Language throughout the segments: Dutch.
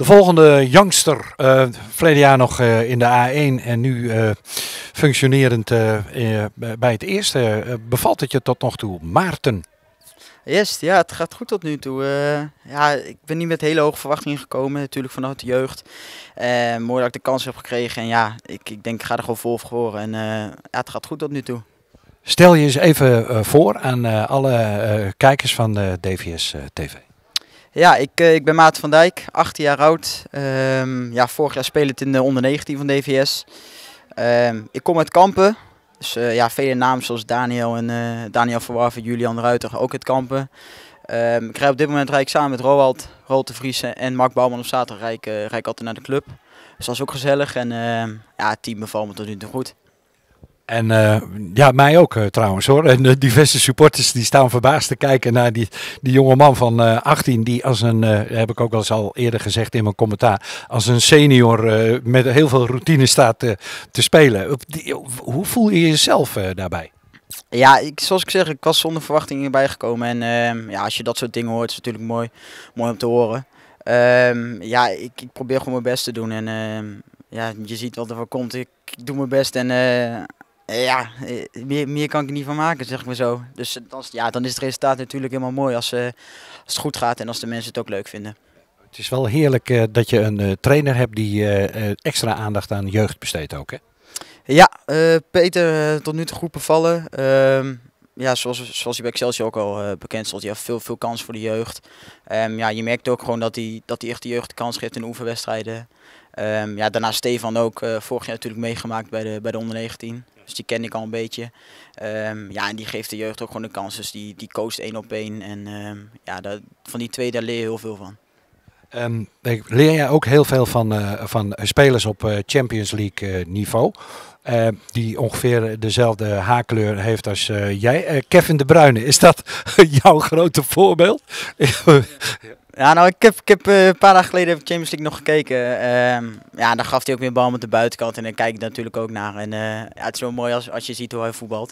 De volgende jongster, uh, eh, verleden jaar nog eh, in de A1 en nu eh, functionerend bij het eerste. bevalt het je tot nog toe? Maarten. Yes, ja, het gaat goed tot nu toe. ja, ik ben niet met hele hoge verwachtingen gekomen, natuurlijk vanuit de jeugd. mooi dat ik de kans heb gekregen en ja, ik, ik denk ik ga er gewoon vol voor. En ja, het gaat goed tot nu toe. Stel je eens even voor aan alle kijkers van DVS TV. Ja, ik, eh, ik ben Maarten van Dijk, 18 jaar oud. Um, ja, vorig jaar het in de onder 19 van DVS. Ehm, ik kom uit Kampen. Dus eh, ja, vele namen zoals Daniel en uh, Daniel Verwarven, Julian Ruiter ook uit Kampen. Ehm, ik rij op dit moment ik samen met Roald, Roald de Vries en Mark Bouwman op zaterdag rijk, uh, altijd naar de club. Dus dat is ook gezellig en ja, het team bevalt me tot nu toe goed. En eh, ja, mij ook eh, trouwens hoor. En de eh, diverse supporters die staan verbaasd te kijken naar die, die jonge man van uh, 18. Die als een, heb ik ook al eens al eerder gezegd in mijn commentaar, als een senior met heel veel routine staat te spelen. hoe voel je jezelf daarbij? Ja, ik, zoals ik zeg, ik was zonder verwachtingen bijgekomen. En ehm, ja, als je dat soort dingen hoort, is het natuurlijk mooi, mooi om te horen. Ehm, ja, ik, ik, probeer gewoon mijn best te doen. En ehm, ja, je ziet wat er van komt. Ik, ik doe mijn best en ja, eh, meer, meer kan ik er niet van maken, zeg ik maar zo. Dus eh, dan, ja, dan is het resultaat natuurlijk helemaal mooi als, eh, als het goed gaat en als de mensen het ook leuk vinden. Het is wel heerlijk dat je een trainer hebt die extra aandacht aan jeugd besteedt ook, hè? Ja, Peter, tot nu toe goed bevallen. Ehm, ja, zoals, zoals je bij Excelsior ook al bekend stond, Je hebt veel, veel kans voor de jeugd. Ehm, ja, je merkt ook gewoon dat hij, dat echt de jeugd kans geeft in de oefenwedstrijden. Ehm, ja, daarna Stefan ook, vorig jaar natuurlijk meegemaakt bij de, bij de onder 19. Dus die ken ik al een beetje. Ehm, ja, en die geeft de jeugd ook gewoon de kans. Dus die, die coacht één op één. En ehm, ja, dat, van die twee, daar leer je heel veel van. Um, leer jij ook heel veel van, eh, van spelers op eh, Champions League eh, niveau. die ongeveer dezelfde haarkleur heeft als jij. Kevin de Bruyne, is dat jouw grote voorbeeld? ja. Ja, nou, ik heb, ik heb eh, een paar dagen geleden heb Champions League nog gekeken. Ehm, ja, dan gaf hij ook weer bal met de buitenkant. En dan kijk ik natuurlijk ook naar. En eh, ja, het is wel mooi als, als je ziet hoe hij voetbalt.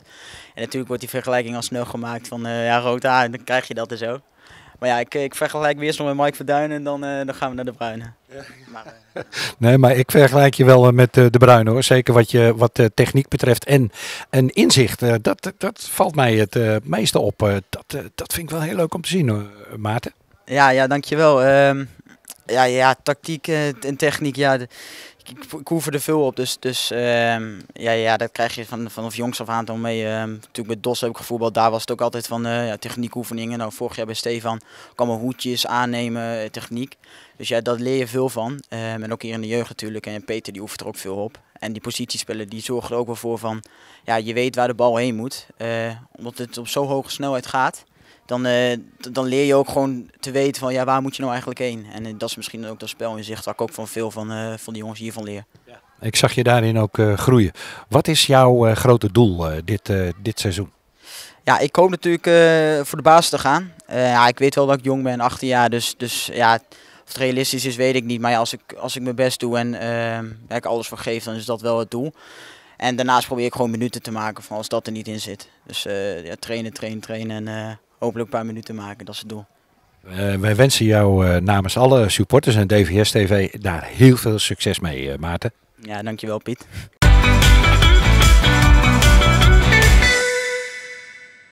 En natuurlijk wordt die vergelijking al snel gemaakt van eh, ja, rood haar, en dan krijg je dat en zo. Maar ja, ik, ik vergelijk weer zo met Mike Verduin en dan, dan gaan we naar de Bruine. Ja. nee, maar ik vergelijk je wel met de Bruine hoor. Zeker wat, je, wat de techniek betreft en, en inzicht. dat, dat valt mij het meeste op. dat, dat vind ik wel heel leuk om te zien hoor, Maarten ja, ja dankjewel. Um, ja, ja, tactiek eh, en techniek, ja, ik, ik hoef er veel op. Dus, dus ehm, ja, ja, dat krijg je van, vanaf jongs af aan dan mee. Um, natuurlijk met DOS heb ik gevoetbald, daar was het ook altijd van uh, ja, techniek oefeningen. Nou, vorig jaar bij Stefan kwam er hoedjes aannemen, eh, techniek. Dus ja, dat leer je veel van. en ook hier in de jeugd natuurlijk. En Peter die oefent er ook veel op. En die positiespellen die zorgen er ook wel voor van, ja, je weet waar de bal heen moet. omdat het op zo hoge snelheid gaat dan, eh, dan leer je ook gewoon te weten van ja, waar moet je nou eigenlijk heen. En eh, dat is misschien ook dat spel zich. dat ik ook van veel van, eh, van die jongens hiervan leer. Ja. Ik zag je daarin ook groeien. Wat is jouw grote doel dit, dit seizoen? Ja, ik hoop natuurlijk voor de baas te gaan. ja, ik weet wel dat ik jong ben, 18 jaar, dus, dus ja, of het realistisch is weet ik niet. Maar als, ik, als ik mijn best doe en ehm, ik alles voor geef, dan is dat wel het doel. En daarnaast probeer ik gewoon minuten te maken van als dat er niet in zit. Dus ja, trainen, trainen, trainen en hopelijk een paar minuten maken. Dat is het doel. Eh, wij wensen jou eh, namens alle supporters en DVS-TV daar heel veel succes mee, eh, Maarten. Ja, dankjewel Piet.